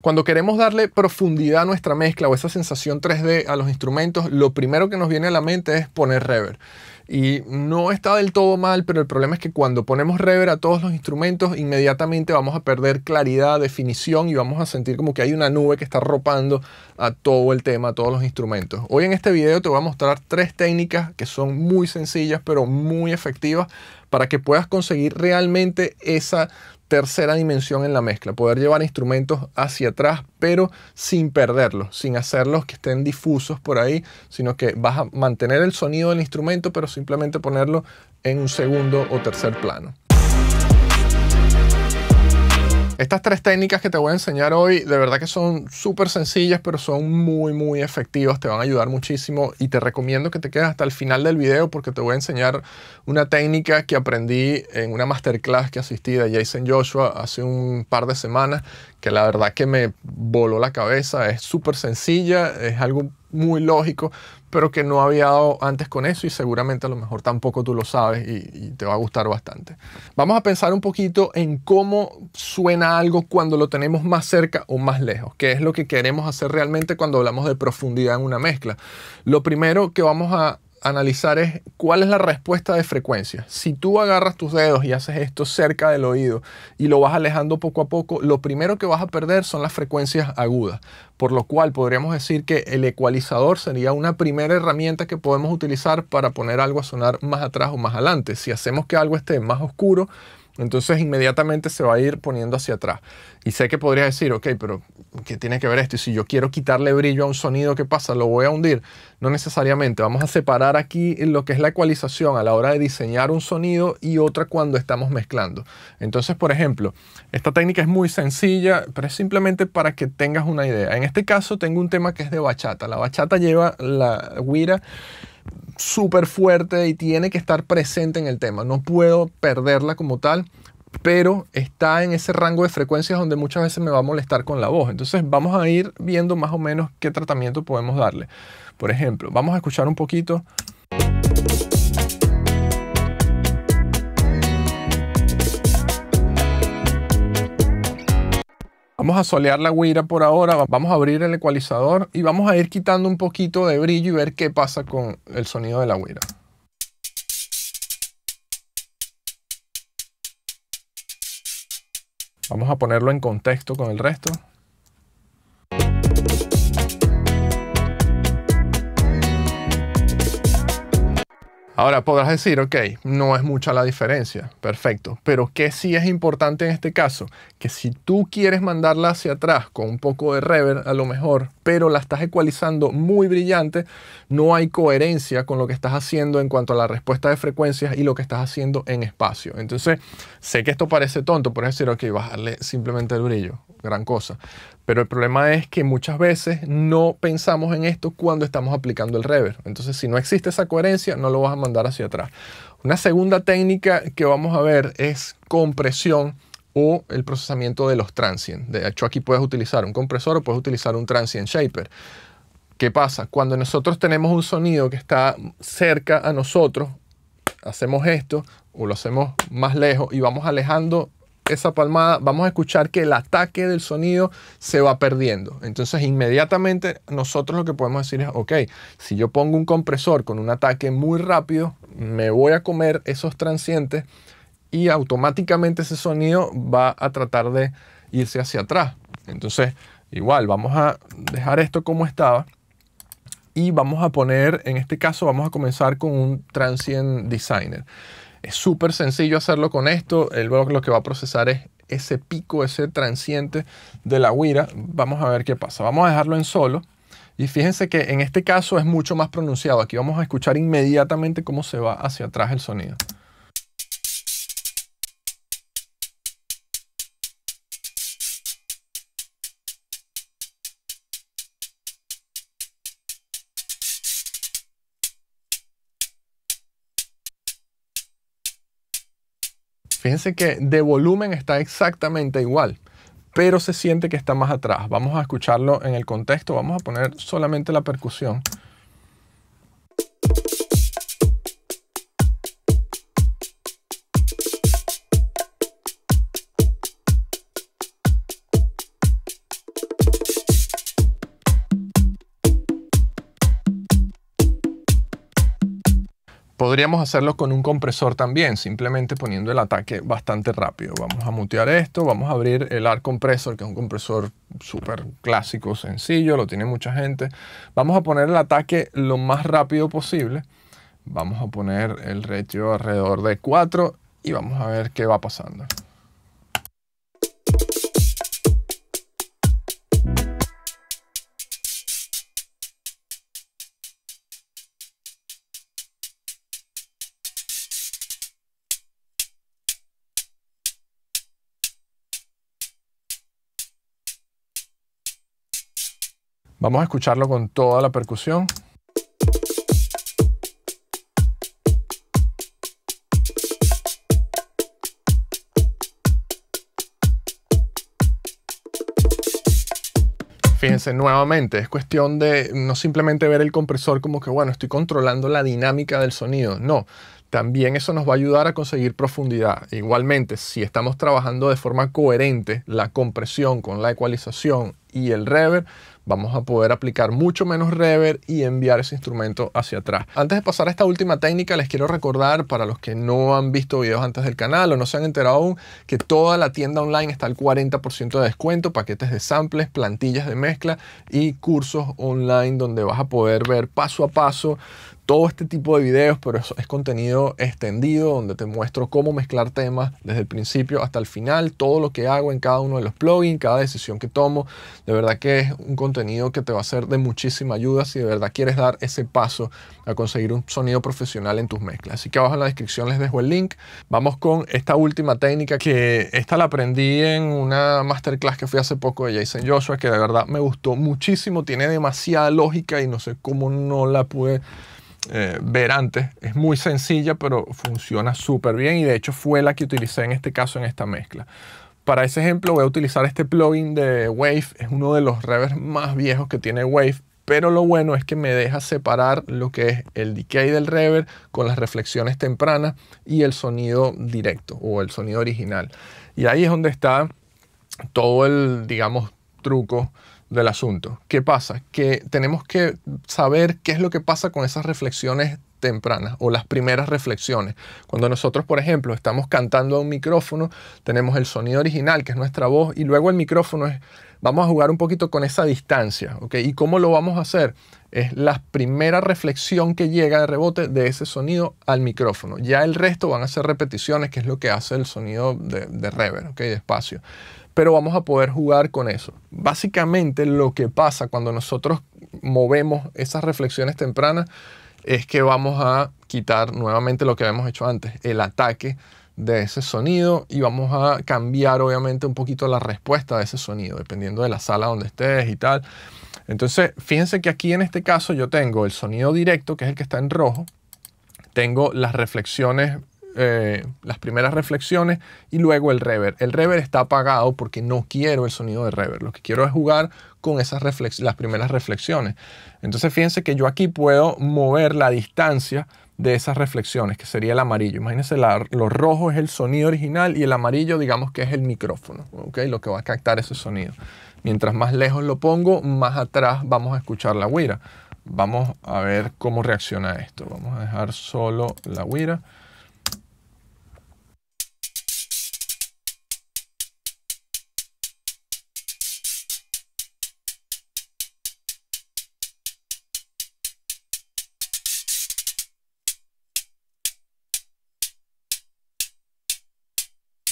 Cuando queremos darle profundidad a nuestra mezcla o esa sensación 3D a los instrumentos, lo primero que nos viene a la mente es poner reverb. Y no está del todo mal, pero el problema es que cuando ponemos reverb a todos los instrumentos, inmediatamente vamos a perder claridad, definición y vamos a sentir como que hay una nube que está ropando a todo el tema, a todos los instrumentos. Hoy en este video te voy a mostrar tres técnicas que son muy sencillas pero muy efectivas para que puedas conseguir realmente esa tercera dimensión en la mezcla, poder llevar instrumentos hacia atrás, pero sin perderlos, sin hacerlos que estén difusos por ahí, sino que vas a mantener el sonido del instrumento, pero simplemente ponerlo en un segundo o tercer plano. Estas tres técnicas que te voy a enseñar hoy, de verdad que son súper sencillas, pero son muy, muy efectivas, te van a ayudar muchísimo y te recomiendo que te quedes hasta el final del video porque te voy a enseñar una técnica que aprendí en una masterclass que asistí de Jason Joshua hace un par de semanas, que la verdad que me voló la cabeza, es súper sencilla, es algo muy lógico, pero que no había dado antes con eso y seguramente a lo mejor tampoco tú lo sabes y, y, te va a gustar bastante. Vamos a pensar un poquito en cómo suena algo cuando lo tenemos más cerca o más lejos, que es lo que queremos hacer realmente cuando hablamos de profundidad en una mezcla. Lo primero que vamos a analizar es cuál es la respuesta de frecuencia. Si tú agarras tus dedos y haces esto cerca del oído y lo vas alejando poco a poco, lo primero que vas a perder son las frecuencias agudas. Por lo cual podríamos decir que el ecualizador sería una primera herramienta que podemos utilizar para poner algo a sonar más atrás o más adelante. Si hacemos que algo esté más oscuro, entonces inmediatamente se va a ir poniendo hacia atrás. Y sé que podrías decir, ok, pero ¿qué tiene que ver esto? Y si yo quiero quitarle brillo a un sonido, ¿qué pasa? ¿Lo voy a hundir? No necesariamente. Vamos a separar aquí lo que es la ecualización a la hora de diseñar un sonido y otra cuando estamos mezclando. Entonces, por ejemplo, esta técnica es muy sencilla, pero es simplemente para que tengas una idea. En este caso tengo un tema que es de bachata. La bachata lleva la guira súper fuerte y tiene que estar presente en el tema. No puedo perderla como tal, pero está en ese rango de frecuencias donde muchas veces me va a molestar con la voz. Entonces vamos a ir viendo más o menos qué tratamiento podemos darle. Por ejemplo, vamos a escuchar un poquito. Vamos a solear la guira por ahora, vamos a abrir el ecualizador y vamos a ir quitando un poquito de brillo y ver qué pasa con el sonido de la guira. Vamos a ponerlo en contexto con el resto. Ahora podrás decir, ok, no es mucha la diferencia, perfecto, pero que sí es importante en este caso? Que si tú quieres mandarla hacia atrás con un poco de reverb a lo mejor, pero la estás ecualizando muy brillante, no hay coherencia con lo que estás haciendo en cuanto a la respuesta de frecuencias y lo que estás haciendo en espacio. Entonces, sé que esto parece tonto, por decir, ok, bajarle simplemente el brillo, gran cosa, pero el problema es que muchas veces no pensamos en esto cuando estamos aplicando el reverb. Entonces, si no existe esa coherencia, no lo vas a mandar hacia atrás. Una segunda técnica que vamos a ver es compresión o el procesamiento de los transients. De hecho, aquí puedes utilizar un compresor o puedes utilizar un transient shaper. ¿Qué pasa? Cuando nosotros tenemos un sonido que está cerca a nosotros, hacemos esto o lo hacemos más lejos y vamos alejando esa palmada, vamos a escuchar que el ataque del sonido se va perdiendo. Entonces inmediatamente nosotros lo que podemos decir es, ok, si yo pongo un compresor con un ataque muy rápido, me voy a comer esos transientes y automáticamente ese sonido va a tratar de irse hacia atrás. Entonces, igual, vamos a dejar esto como estaba y vamos a poner, en este caso vamos a comenzar con un transient designer. Es súper sencillo hacerlo con esto. El lo que va a procesar es ese pico, ese transiente de la guira. Vamos a ver qué pasa. Vamos a dejarlo en solo. Y fíjense que en este caso es mucho más pronunciado. Aquí vamos a escuchar inmediatamente cómo se va hacia atrás el sonido. Fíjense que de volumen está exactamente igual, pero se siente que está más atrás. Vamos a escucharlo en el contexto, vamos a poner solamente la percusión. Podríamos hacerlo con un compresor también, simplemente poniendo el ataque bastante rápido. Vamos a mutear esto, vamos a abrir el AR Compressor, que es un compresor súper clásico, sencillo, lo tiene mucha gente. Vamos a poner el ataque lo más rápido posible. Vamos a poner el ratio alrededor de 4 y vamos a ver qué va pasando. Vamos a escucharlo con toda la percusión. Fíjense, nuevamente, es cuestión de no simplemente ver el compresor como que, bueno, estoy controlando la dinámica del sonido. No, también eso nos va a ayudar a conseguir profundidad. Igualmente, si estamos trabajando de forma coherente la compresión con la ecualización y el reverb, vamos a poder aplicar mucho menos reverb y enviar ese instrumento hacia atrás. Antes de pasar a esta última técnica, les quiero recordar para los que no han visto videos antes del canal o no se han enterado aún, que toda la tienda online está al 40% de descuento, paquetes de samples, plantillas de mezcla y cursos online donde vas a poder ver paso a paso todo este tipo de videos, pero es, es, contenido extendido donde te muestro cómo mezclar temas desde el principio hasta el final, todo lo que hago en cada uno de los plugins, cada decisión que tomo. De verdad que es un contenido que te va a ser de muchísima ayuda si de verdad quieres dar ese paso a conseguir un sonido profesional en tus mezclas. Así que abajo en la descripción les dejo el link. Vamos con esta última técnica que esta la aprendí en una masterclass que fui hace poco de Jason Joshua que de verdad me gustó muchísimo. Tiene demasiada lógica y no sé cómo no la pude eh, ver antes. Es muy sencilla pero funciona súper bien y de hecho fue la que utilicé en este caso en esta mezcla. Para ese ejemplo voy a utilizar este plugin de Wave, es uno de los revers más viejos que tiene Wave, pero lo bueno es que me deja separar lo que es el decay del rever con las reflexiones tempranas y el sonido directo o el sonido original. Y ahí es donde está todo el, digamos, truco del asunto. ¿Qué pasa? Que tenemos que saber qué es lo que pasa con esas reflexiones tempranas o las primeras reflexiones. Cuando nosotros, por ejemplo, estamos cantando a un micrófono, tenemos el sonido original, que es nuestra voz, y luego el micrófono es, vamos a jugar un poquito con esa distancia, ¿ok? ¿Y cómo lo vamos a hacer? Es la primera reflexión que llega de rebote de ese sonido al micrófono. Ya el resto van a ser repeticiones, que es lo que hace el sonido de, de reverb, ¿ok? De espacio. Pero vamos a poder jugar con eso. Básicamente lo que pasa cuando nosotros movemos esas reflexiones tempranas es que vamos a quitar nuevamente lo que habíamos hecho antes, el ataque de ese sonido y vamos a cambiar obviamente un poquito la respuesta de ese sonido, dependiendo de la sala donde estés y tal. Entonces, fíjense que aquí en este caso yo tengo el sonido directo, que es el que está en rojo, tengo las reflexiones eh, las primeras reflexiones y luego el rever El rever está apagado porque no quiero el sonido de rever Lo que quiero es jugar con esas las primeras reflexiones. Entonces fíjense que yo aquí puedo mover la distancia de esas reflexiones, que sería el amarillo. Imagínense, lo rojo es el sonido original y el amarillo digamos que es el micrófono, lo que va a captar ese sonido. Mientras más lejos lo pongo, más atrás vamos a escuchar la guira. Vamos a ver cómo reacciona esto. Vamos a dejar solo la guira.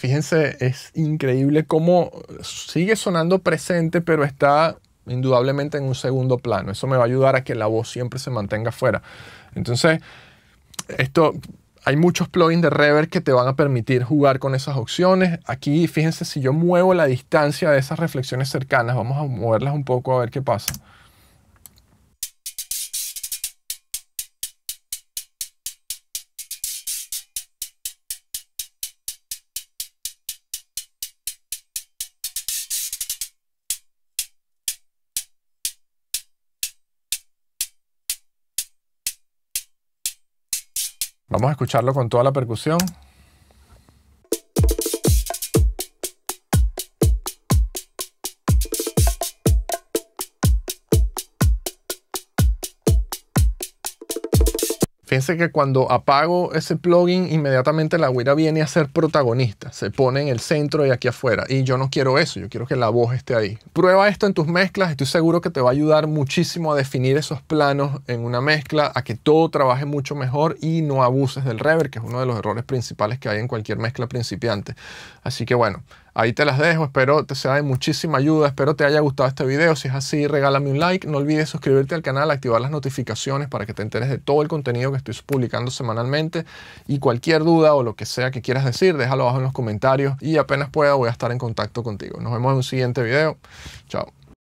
fíjense, es increíble cómo sigue sonando presente, pero está indudablemente en un segundo plano. Eso me va a ayudar a que la voz siempre se mantenga fuera. Entonces, esto hay muchos plugins de reverb que te van a permitir jugar con esas opciones. Aquí, fíjense, si yo muevo la distancia de esas reflexiones cercanas, vamos a moverlas un poco a ver qué pasa. Vamos a escucharlo con toda la percusión. Fíjense que cuando apago ese plugin, inmediatamente la güira viene a ser protagonista. Se pone en el centro y aquí afuera. Y yo no quiero eso, yo quiero que la voz esté ahí. Prueba esto en tus mezclas, estoy seguro que te va a ayudar muchísimo a definir esos planos en una mezcla, a que todo trabaje mucho mejor y no abuses del reverb, que es uno de los errores principales que hay en cualquier mezcla principiante. Así que bueno, ahí te las dejo. Espero te sea de muchísima ayuda. Espero te haya gustado este video. Si es así, regálame un like. No olvides suscribirte al canal, activar las notificaciones para que te enteres de todo el contenido que estoy publicando semanalmente y cualquier duda o lo que sea que quieras decir, déjalo abajo en los comentarios y apenas pueda voy a estar en contacto contigo. Nos vemos en un siguiente video. Chao.